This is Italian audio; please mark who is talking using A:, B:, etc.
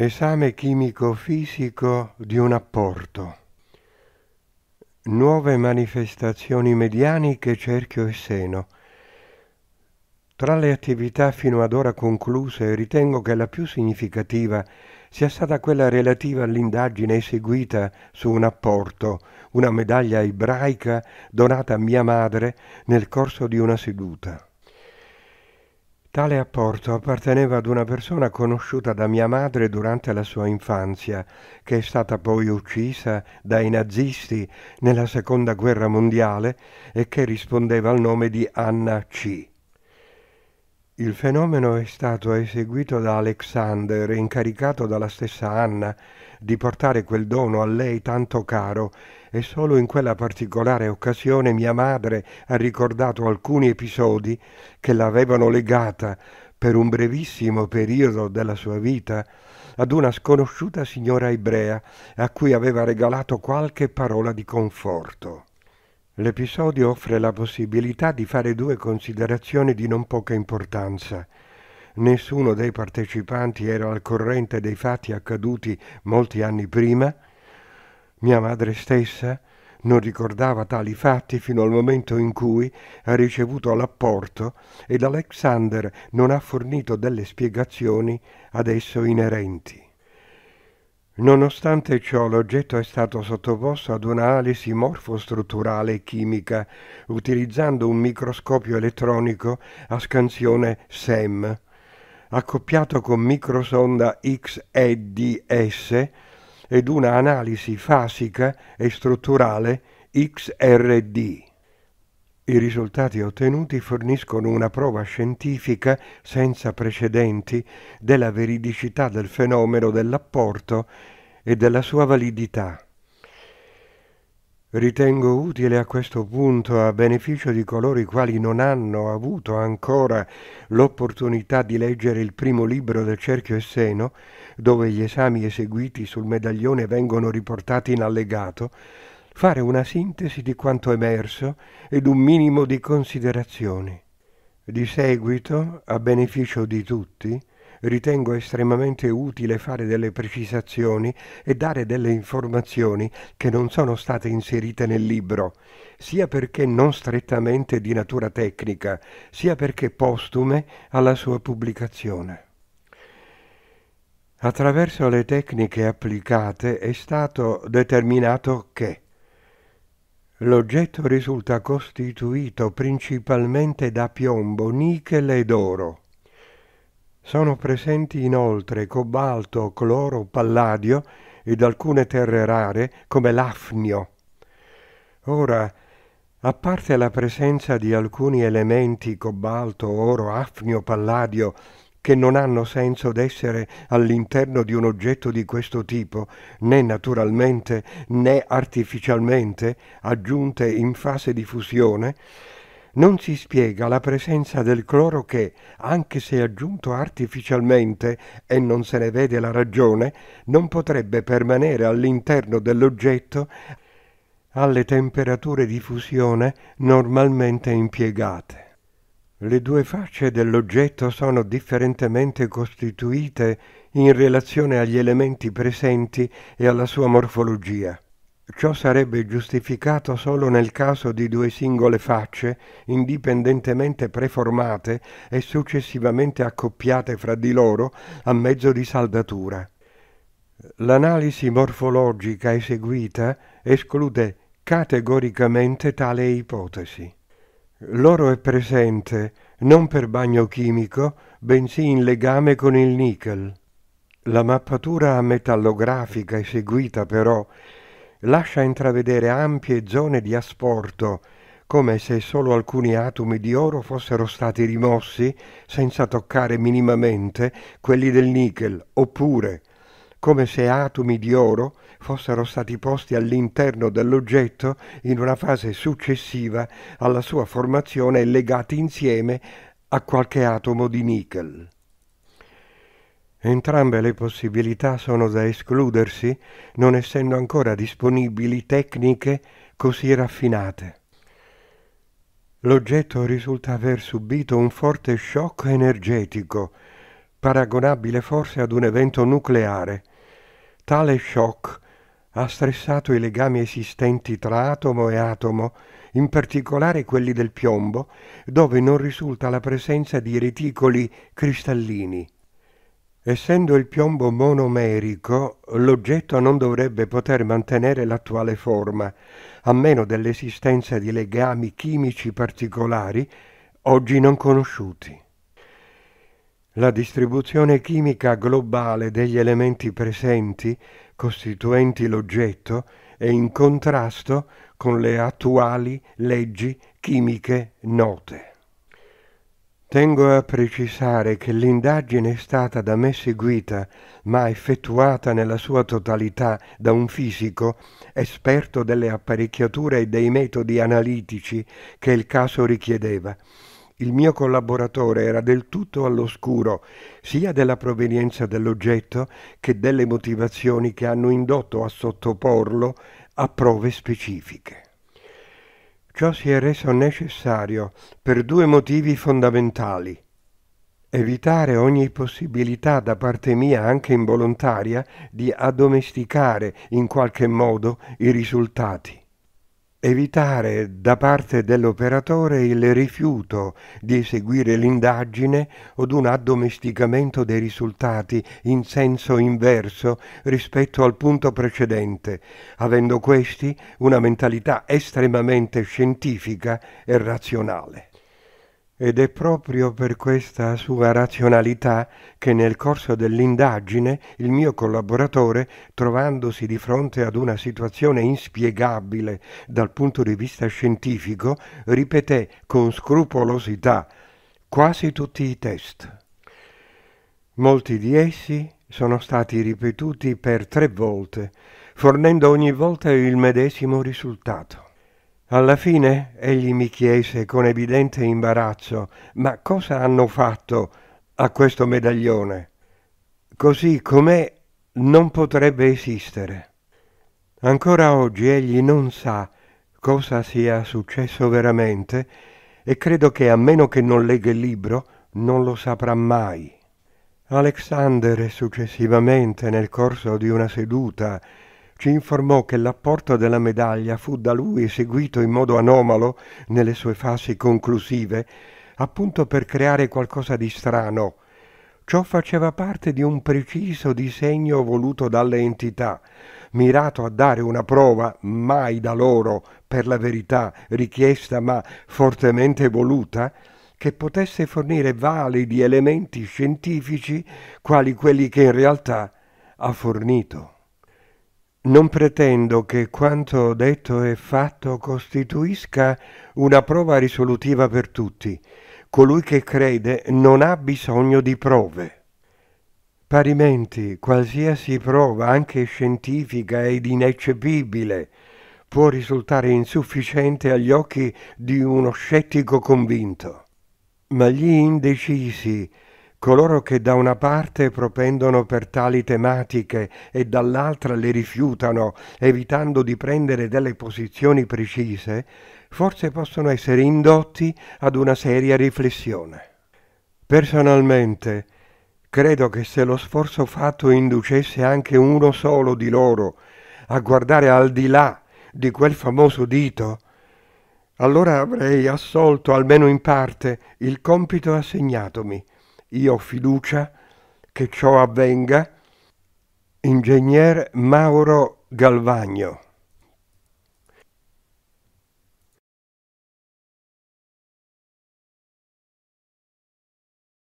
A: Esame chimico-fisico di un apporto. Nuove manifestazioni medianiche cerchio e seno. Tra le attività fino ad ora concluse ritengo che la più significativa sia stata quella relativa all'indagine eseguita su un apporto, una medaglia ebraica donata a mia madre nel corso di una seduta. Tale apporto apparteneva ad una persona conosciuta da mia madre durante la sua infanzia, che è stata poi uccisa dai nazisti nella seconda guerra mondiale e che rispondeva al nome di Anna C. Il fenomeno è stato eseguito da Alexander, incaricato dalla stessa Anna di portare quel dono a lei tanto caro e solo in quella particolare occasione mia madre ha ricordato alcuni episodi che l'avevano legata per un brevissimo periodo della sua vita ad una sconosciuta signora ebrea a cui aveva regalato qualche parola di conforto. L'episodio offre la possibilità di fare due considerazioni di non poca importanza. Nessuno dei partecipanti era al corrente dei fatti accaduti molti anni prima, mia madre stessa non ricordava tali fatti fino al momento in cui ha ricevuto l'apporto ed Alexander non ha fornito delle spiegazioni ad esso inerenti. Nonostante ciò, l'oggetto è stato sottoposto ad un'analisi morfostrutturale e chimica utilizzando un microscopio elettronico a scansione SEM, accoppiato con microsonda XEDS ed una analisi fasica e strutturale XRD. I risultati ottenuti forniscono una prova scientifica senza precedenti della veridicità del fenomeno dell'apporto e della sua validità. Ritengo utile a questo punto, a beneficio di coloro i quali non hanno avuto ancora l'opportunità di leggere il primo libro del Cerchio e Seno, dove gli esami eseguiti sul medaglione vengono riportati in allegato, fare una sintesi di quanto emerso ed un minimo di considerazioni. Di seguito, a beneficio di tutti, ritengo estremamente utile fare delle precisazioni e dare delle informazioni che non sono state inserite nel libro, sia perché non strettamente di natura tecnica, sia perché postume alla sua pubblicazione. Attraverso le tecniche applicate è stato determinato che l'oggetto risulta costituito principalmente da piombo, nichel ed oro. Sono presenti inoltre cobalto, cloro, palladio ed alcune terre rare come l'afnio. Ora, a parte la presenza di alcuni elementi cobalto, oro, afnio, palladio che non hanno senso d'essere all'interno di un oggetto di questo tipo, né naturalmente né artificialmente, aggiunte in fase di fusione, non si spiega la presenza del cloro che, anche se aggiunto artificialmente e non se ne vede la ragione, non potrebbe permanere all'interno dell'oggetto alle temperature di fusione normalmente impiegate. Le due facce dell'oggetto sono differentemente costituite in relazione agli elementi presenti e alla sua morfologia. Ciò sarebbe giustificato solo nel caso di due singole facce indipendentemente preformate e successivamente accoppiate fra di loro a mezzo di saldatura. L'analisi morfologica eseguita esclude categoricamente tale ipotesi. L'oro è presente non per bagno chimico, bensì in legame con il nickel. La mappatura metallografica eseguita però lascia intravedere ampie zone di asporto, come se solo alcuni atomi di oro fossero stati rimossi senza toccare minimamente quelli del nickel, oppure, come se atomi di oro fossero stati posti all'interno dell'oggetto in una fase successiva alla sua formazione e legati insieme a qualche atomo di nickel. Entrambe le possibilità sono da escludersi, non essendo ancora disponibili tecniche così raffinate. L'oggetto risulta aver subito un forte shock energetico, paragonabile forse ad un evento nucleare. Tale shock ha stressato i legami esistenti tra atomo e atomo, in particolare quelli del piombo, dove non risulta la presenza di reticoli cristallini. Essendo il piombo monomerico, l'oggetto non dovrebbe poter mantenere l'attuale forma, a meno dell'esistenza di legami chimici particolari oggi non conosciuti. La distribuzione chimica globale degli elementi presenti, costituenti l'oggetto, è in contrasto con le attuali leggi chimiche note. Tengo a precisare che l'indagine è stata da me seguita, ma effettuata nella sua totalità da un fisico esperto delle apparecchiature e dei metodi analitici che il caso richiedeva il mio collaboratore era del tutto all'oscuro sia della provenienza dell'oggetto che delle motivazioni che hanno indotto a sottoporlo a prove specifiche. Ciò si è reso necessario per due motivi fondamentali. Evitare ogni possibilità da parte mia, anche involontaria, di addomesticare in qualche modo i risultati evitare da parte dell'operatore il rifiuto di eseguire l'indagine o un addomesticamento dei risultati in senso inverso rispetto al punto precedente, avendo questi una mentalità estremamente scientifica e razionale. Ed è proprio per questa sua razionalità che nel corso dell'indagine il mio collaboratore, trovandosi di fronte ad una situazione inspiegabile dal punto di vista scientifico, ripeté con scrupolosità quasi tutti i test. Molti di essi sono stati ripetuti per tre volte, fornendo ogni volta il medesimo risultato. Alla fine egli mi chiese con evidente imbarazzo ma cosa hanno fatto a questo medaglione? Così com'è non potrebbe esistere. Ancora oggi egli non sa cosa sia successo veramente e credo che a meno che non legga il libro non lo saprà mai. Alexander successivamente nel corso di una seduta ci informò che l'apporto della medaglia fu da lui eseguito in modo anomalo nelle sue fasi conclusive, appunto per creare qualcosa di strano. Ciò faceva parte di un preciso disegno voluto dalle entità, mirato a dare una prova mai da loro, per la verità richiesta ma fortemente voluta, che potesse fornire validi elementi scientifici quali quelli che in realtà ha fornito. Non pretendo che quanto detto e fatto costituisca una prova risolutiva per tutti. Colui che crede non ha bisogno di prove. Parimenti, qualsiasi prova, anche scientifica ed ineccepibile, può risultare insufficiente agli occhi di uno scettico convinto. Ma gli indecisi, coloro che da una parte propendono per tali tematiche e dall'altra le rifiutano, evitando di prendere delle posizioni precise, forse possono essere indotti ad una seria riflessione. Personalmente, credo che se lo sforzo fatto inducesse anche uno solo di loro a guardare al di là di quel famoso dito, allora avrei assolto almeno in parte il compito assegnatomi io ho fiducia che ciò avvenga. Ingegner Mauro Galvagno.